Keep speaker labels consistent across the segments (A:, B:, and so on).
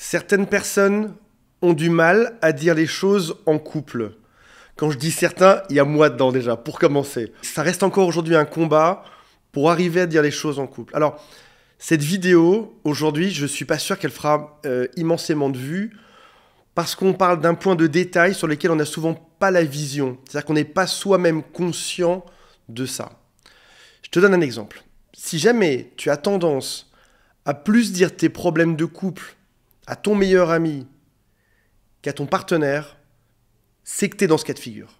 A: Certaines personnes ont du mal à dire les choses en couple. Quand je dis certains, il y a moi dedans déjà, pour commencer. Ça reste encore aujourd'hui un combat pour arriver à dire les choses en couple. Alors, cette vidéo, aujourd'hui, je ne suis pas sûr qu'elle fera euh, immensément de vues, parce qu'on parle d'un point de détail sur lequel on n'a souvent pas la vision. C'est-à-dire qu'on n'est pas soi-même conscient de ça. Je te donne un exemple. Si jamais tu as tendance à plus dire tes problèmes de couple à ton meilleur ami qu'à ton partenaire, c'est que tu es dans ce cas de figure.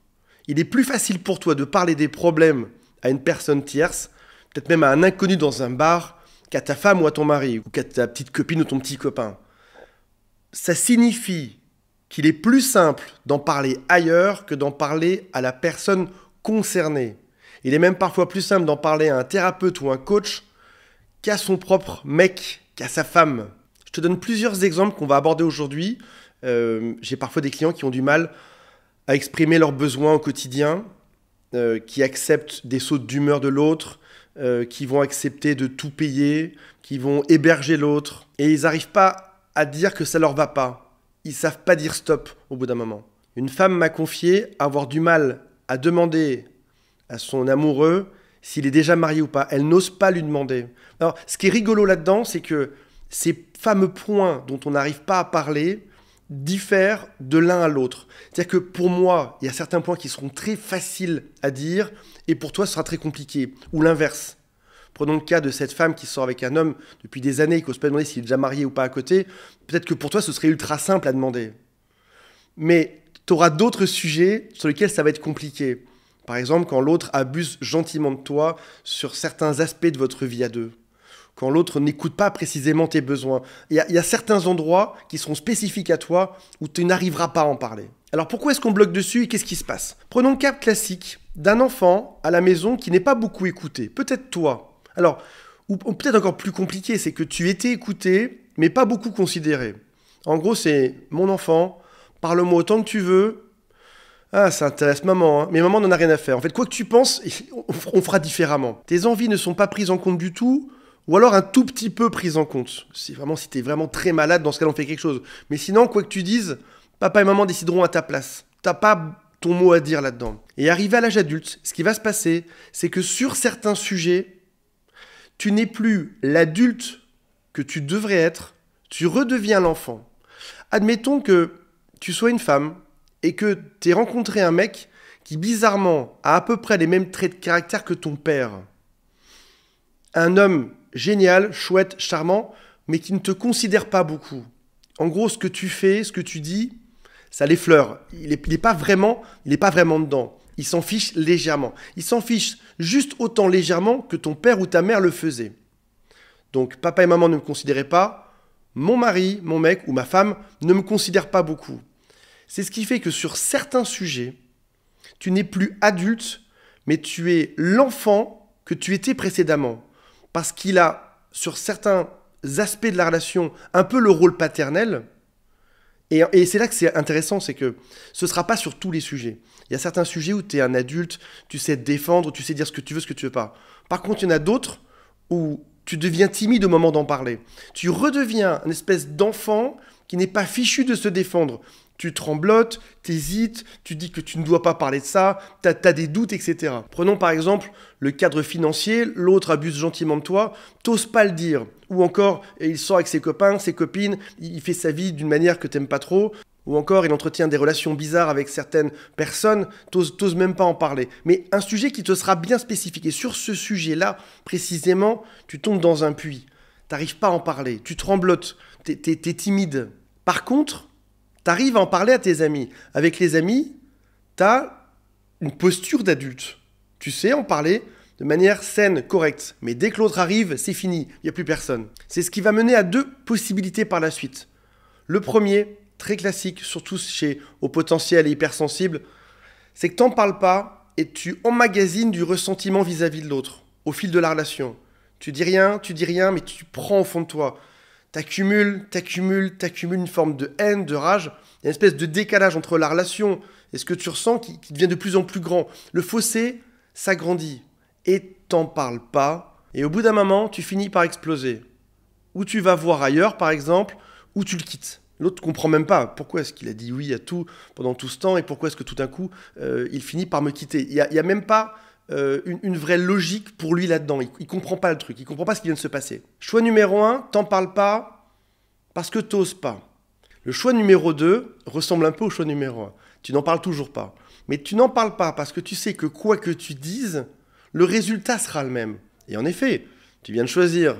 A: Il est plus facile pour toi de parler des problèmes à une personne tierce, peut-être même à un inconnu dans un bar, qu'à ta femme ou à ton mari, ou qu'à ta petite copine ou ton petit copain. Ça signifie qu'il est plus simple d'en parler ailleurs que d'en parler à la personne concernée. Il est même parfois plus simple d'en parler à un thérapeute ou un coach qu'à son propre mec, qu'à sa femme donne plusieurs exemples qu'on va aborder aujourd'hui. Euh, j'ai parfois des clients qui ont du mal à exprimer leurs besoins au quotidien, euh, qui acceptent des sautes d'humeur de l'autre, euh, qui vont accepter de tout payer, qui vont héberger l'autre. Et ils n'arrivent pas à dire que ça leur va pas. Ils savent pas dire stop au bout d'un moment. Une femme m'a confié avoir du mal à demander à son amoureux s'il est déjà marié ou pas. Elle n'ose pas lui demander. Alors, ce qui est rigolo là-dedans, c'est que c'est fameux points dont on n'arrive pas à parler diffèrent de l'un à l'autre. C'est-à-dire que pour moi, il y a certains points qui seront très faciles à dire et pour toi, ce sera très compliqué. Ou l'inverse. Prenons le cas de cette femme qui sort avec un homme depuis des années et qu'on se pas demander s'il est déjà marié ou pas à côté. Peut-être que pour toi, ce serait ultra simple à demander. Mais tu auras d'autres sujets sur lesquels ça va être compliqué. Par exemple, quand l'autre abuse gentiment de toi sur certains aspects de votre vie à deux quand l'autre n'écoute pas précisément tes besoins. Il y, a certains endroits qui seront spécifiques à toi où tu n'arriveras pas à en parler. Alors pourquoi est-ce qu'on bloque dessus et qu'est-ce qui se passe Prenons le cas classique d'un enfant à la maison qui n'est pas beaucoup écouté. Peut-être toi. Alors, ou peut-être encore plus compliqué, c'est que tu étais écouté, mais pas beaucoup considéré. En gros, c'est mon enfant, parle-moi autant que tu veux, ah, ça intéresse maman, hein. mais maman n'en a rien à faire. En fait, quoi que tu penses, on fera différemment. Tes envies ne sont pas prises en compte du tout, ou alors un tout petit peu prise en compte. Si vraiment, si t'es vraiment très malade, dans ce cas, là on fait quelque chose. Mais sinon, quoi que tu dises, papa et maman décideront à ta place. T'as pas ton mot à dire là-dedans. Et arrivé à l'âge adulte, ce qui va se passer, c'est que sur certains sujets, tu n'es plus l'adulte que tu devrais être, tu redeviens l'enfant. Admettons que tu sois une femme et que tu rencontré un mec qui bizarrement a à peu près les mêmes traits de caractère que ton père. Un homme génial, chouette, charmant, mais qui ne te considère pas beaucoup. En gros, ce que tu fais, ce que tu dis, ça l'effleure. Il n'est pas, vraiment, pas vraiment dedans. Il s'en fiche légèrement. Il s'en fiche juste autant légèrement que ton père ou ta mère le faisait. Donc papa et maman ne me considéraient pas, mon mari, mon mec ou ma femme ne me considèrent pas beaucoup. C'est ce qui fait que sur certains sujets, tu n'es plus adulte, mais tu es l'enfant que tu étais précédemment parce qu'il a, sur certains aspects de la relation, un peu le rôle paternel. Et, c'est là que c'est intéressant, c'est que ce ne sera pas sur tous les sujets. Il y a certains sujets où tu es un adulte, tu sais te défendre, tu sais dire ce que tu veux, ce que tu veux pas. Par contre, il y en a d'autres où tu deviens timide au moment d'en parler. Tu redeviens une espèce d'enfant qui n'est pas fichu de se défendre, tu tremblotes, t'hésites, tu dis que tu ne dois pas parler de ça, tu des doutes, etc. Prenons par exemple le cadre financier, l'autre abuse gentiment de toi, t'oses pas le dire. Ou encore, il sort avec ses copains, ses copines, il fait sa vie d'une manière que t'aimes pas trop. Ou encore, il entretient des relations bizarres avec certaines personnes, t'oses même pas en parler. Mais un sujet qui te sera bien spécifique. Et sur ce sujet-là, précisément, tu tombes dans un puits. T'arrives pas à en parler, tu tremblotes, t'es timide. Par contre, T'arrives à en parler à tes amis. Avec les amis, as une posture d'adulte. Tu sais en parler de manière saine, correcte. Mais dès que l'autre arrive, c'est fini, il n'y a plus personne. C'est ce qui va mener à deux possibilités par la suite. Le premier, très classique, surtout chez au potentiel et hypersensible, c'est que t'en parles pas et tu emmagasines du ressentiment vis-à-vis -vis de l'autre au fil de la relation. Tu dis rien, tu dis rien, mais tu prends au fond de toi t'accumules, t'accumules, t'accumules une forme de haine, de rage. une espèce de décalage entre la relation et ce que tu ressens qui, devient de plus en plus grand. Le fossé s'agrandit et t'en parles pas. Et au bout d'un moment, tu finis par exploser. Ou tu vas voir ailleurs, par exemple, ou tu le quittes. L'autre comprend même pas pourquoi est-ce qu'il a dit oui à tout pendant tout ce temps et pourquoi est-ce que tout d'un coup euh, il finit par me quitter. Il n'y a, a, même pas euh, une, vraie logique pour lui là-dedans. Il, comprend pas le truc, il comprend pas ce qui vient de se passer. Choix numéro un, t'en parles pas parce que t'oses pas. Le choix numéro 2 ressemble un peu au choix numéro 1. Tu n'en parles toujours pas. Mais tu n'en parles pas parce que tu sais que quoi que tu dises, le résultat sera le même. Et en effet, tu viens de choisir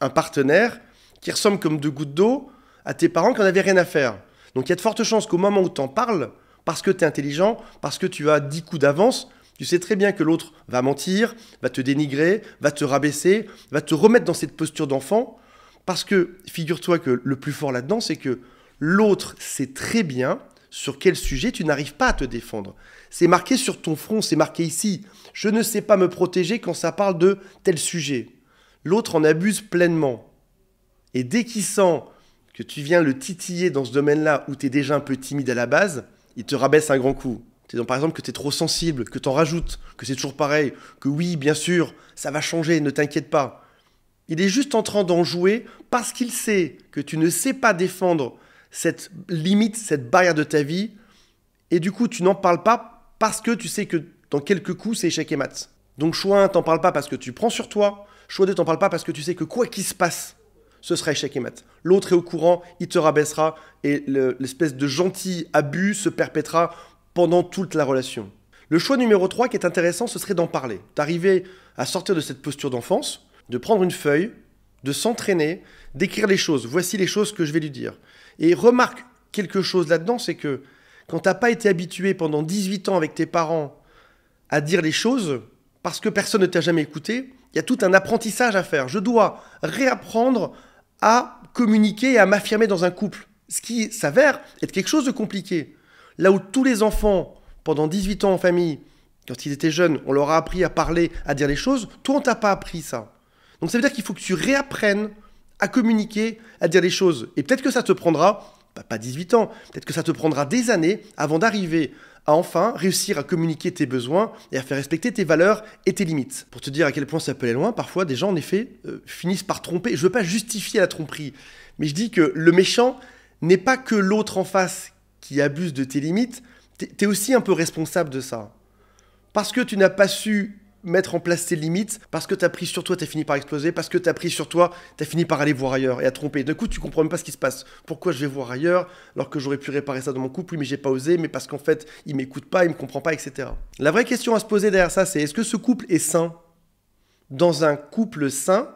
A: un partenaire qui ressemble comme deux gouttes d'eau à tes parents qui n'en avaient rien à faire. Donc il y a de fortes chances qu'au moment où tu en parles, parce que tu es intelligent, parce que tu as 10 coups d'avance, tu sais très bien que l'autre va mentir, va te dénigrer, va te rabaisser, va te remettre dans cette posture d'enfant, parce que figure-toi que le plus fort là-dedans, c'est que l'autre sait très bien sur quel sujet tu n'arrives pas à te défendre. C'est marqué sur ton front, c'est marqué ici. Je ne sais pas me protéger quand ça parle de tel sujet. L'autre en abuse pleinement. Et dès qu'il sent que tu viens le titiller dans ce domaine-là où tu es déjà un peu timide à la base, il te rabaisse un grand coup par exemple que tu es trop sensible, que tu en rajoutes, que c'est toujours pareil, que oui, bien sûr, ça va changer, ne t'inquiète pas. Il est juste en train d'en jouer parce qu'il sait que tu ne sais pas défendre cette limite, cette barrière de ta vie, et du coup tu n'en parles pas parce que tu sais que dans quelques coups c'est échec et mat. Donc choix 1, t'en parles pas parce que tu prends sur toi, choix 2, t'en parles pas parce que tu sais que quoi qu'il se passe, ce sera échec et mat. L'autre est au courant, il te rabaissera, et l'espèce de gentil abus se perpétrera pendant toute la relation. Le choix numéro 3 qui est intéressant, ce serait d'en parler, d'arriver à sortir de cette posture d'enfance, de prendre une feuille, de s'entraîner, d'écrire les choses. Voici les choses que je vais lui dire. Et remarque quelque chose là-dedans, c'est que quand tu n'as pas été habitué pendant 18 ans avec tes parents à dire les choses, parce que personne ne t'a jamais écouté, il y a tout un apprentissage à faire. Je dois réapprendre à communiquer et à m'affirmer dans un couple. Ce qui s'avère être quelque chose de compliqué. Là où tous les enfants, pendant 18 ans en famille, quand ils étaient jeunes, on leur a appris à parler, à dire les choses, toi, on t'a pas appris ça. Donc ça veut dire qu'il faut que tu réapprennes à communiquer, à dire les choses. Et peut-être que ça te prendra, bah, pas 18 ans, peut-être que ça te prendra des années avant d'arriver à enfin réussir à communiquer tes besoins et à faire respecter tes valeurs et tes limites. Pour te dire à quel point ça peut aller loin, parfois des gens en effet euh, finissent par tromper. Je ne veux pas justifier la tromperie, mais je dis que le méchant n'est pas que l'autre en face qui abusent de tes limites, tu es aussi un peu responsable de ça. Parce que tu n'as pas su mettre en place tes limites, parce que tu as pris sur toi, tu as fini par exploser, parce que tu as pris sur toi, tu as fini par aller voir ailleurs et à tromper. D'un coup, tu comprends même pas ce qui se passe. Pourquoi je vais voir ailleurs alors que j'aurais pu réparer ça dans mon couple, oui, mais j'ai pas osé, mais parce qu'en fait, il m'écoute pas, il me comprend pas, etc. La vraie question à se poser derrière ça, c'est est-ce que ce couple est sain Dans un couple sain,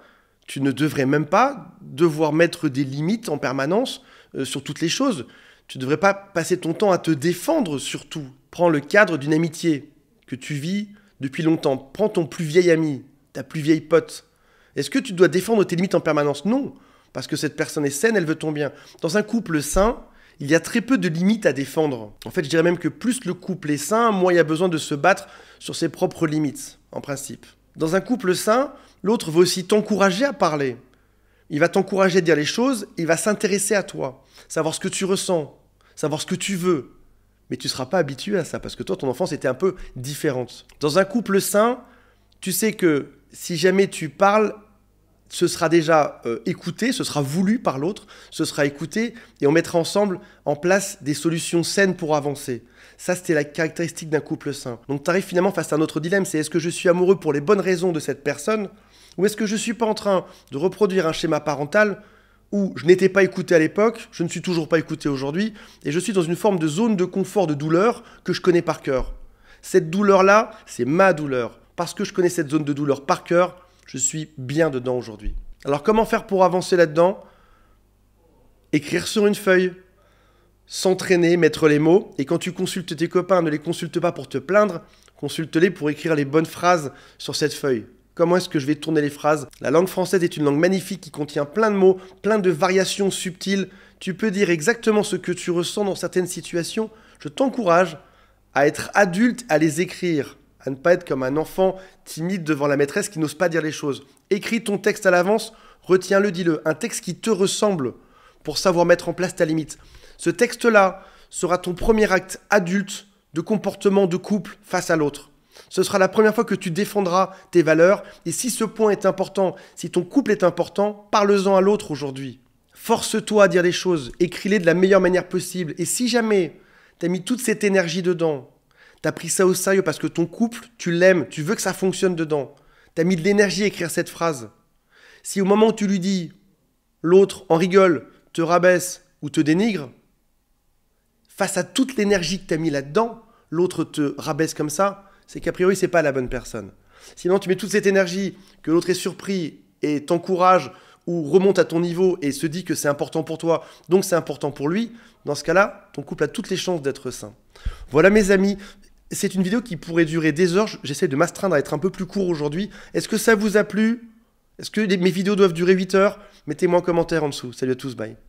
A: tu ne devrais même pas devoir mettre des limites en permanence euh, sur toutes les choses tu ne devrais pas passer ton temps à te défendre surtout. Prends le cadre d'une amitié que tu vis depuis longtemps. Prends ton plus vieil ami, ta plus vieille pote. Est-ce que tu dois défendre tes limites en permanence Non, parce que cette personne est saine, elle veut ton bien. Dans un couple sain, il y a très peu de limites à défendre. En fait, je dirais même que plus le couple est sain, moins il y a besoin de se battre sur ses propres limites, en principe. Dans un couple sain, l'autre va aussi t'encourager à parler. Il va t'encourager à dire les choses, il va s'intéresser à toi, savoir ce que tu ressens, savoir ce que tu veux. Mais tu ne seras pas habitué à ça parce que toi, ton enfance était un peu différente. Dans un couple sain, tu sais que si jamais tu parles, ce sera déjà euh, écouté, ce sera voulu par l'autre, ce sera écouté et on mettra ensemble en place des solutions saines pour avancer. Ça, c'était la caractéristique d'un couple sain. Donc, tu arrives finalement face à un autre dilemme c'est est-ce que je suis amoureux pour les bonnes raisons de cette personne ou est-ce que je ne suis pas en train de reproduire un schéma parental où je n'étais pas écouté à l'époque, je ne suis toujours pas écouté aujourd'hui, et je suis dans une forme de zone de confort, de douleur que je connais par cœur. Cette douleur-là, c'est ma douleur. Parce que je connais cette zone de douleur par cœur, je suis bien dedans aujourd'hui. Alors comment faire pour avancer là-dedans Écrire sur une feuille, s'entraîner, mettre les mots, et quand tu consultes tes copains, ne les consulte pas pour te plaindre, consulte-les pour écrire les bonnes phrases sur cette feuille comment est-ce que je vais tourner les phrases. La langue française est une langue magnifique qui contient plein de mots, plein de variations subtiles. Tu peux dire exactement ce que tu ressens dans certaines situations. Je t'encourage à être adulte, à les écrire, à ne pas être comme un enfant timide devant la maîtresse qui n'ose pas dire les choses. Écris ton texte à l'avance, retiens-le, dis-le. Un texte qui te ressemble pour savoir mettre en place ta limite. Ce texte-là sera ton premier acte adulte de comportement de couple face à l'autre. Ce sera la première fois que tu défendras tes valeurs. Et si ce point est important, si ton couple est important, parle-en à l'autre aujourd'hui. Force-toi à dire les choses, écris-les de la meilleure manière possible. Et si jamais tu as mis toute cette énergie dedans, tu as pris ça au sérieux parce que ton couple, tu l'aimes, tu veux que ça fonctionne dedans, tu as mis de l'énergie à écrire cette phrase. Si au moment où tu lui dis, l'autre en rigole, te rabaisse ou te dénigre, face à toute l'énergie que tu as mis là-dedans, l'autre te rabaisse comme ça, c'est qu'a priori, c'est pas la bonne personne. Sinon, tu mets toute cette énergie, que l'autre est surpris et t'encourage ou remonte à ton niveau et se dit que c'est important pour toi, donc c'est important pour lui. Dans ce cas-là, ton couple a toutes les chances d'être sain. Voilà, mes amis. C'est une vidéo qui pourrait durer des heures. J'essaie de m'astreindre à être un peu plus court aujourd'hui. Est-ce que ça vous a plu Est-ce que mes vidéos doivent durer 8 heures Mettez-moi un commentaire en dessous. Salut à tous, bye.